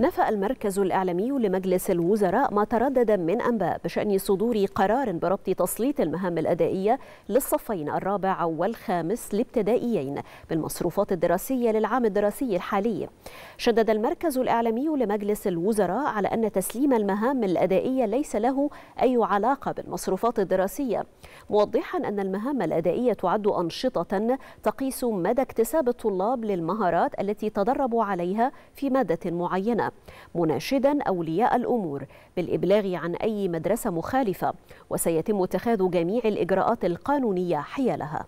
نفى المركز الإعلامي لمجلس الوزراء ما تردد من أنباء بشأن صدور قرار بربط تسليط المهام الأدائية للصفين الرابع والخامس الابتدائيين بالمصروفات الدراسية للعام الدراسي الحالي شدد المركز الإعلامي لمجلس الوزراء على أن تسليم المهام الأدائية ليس له أي علاقة بالمصروفات الدراسية موضحا أن المهام الأدائية تعد أنشطة تقيس مدى اكتساب الطلاب للمهارات التي تدربوا عليها في مادة معينة مناشدا أولياء الأمور بالإبلاغ عن أي مدرسة مخالفة وسيتم اتخاذ جميع الإجراءات القانونية حيالها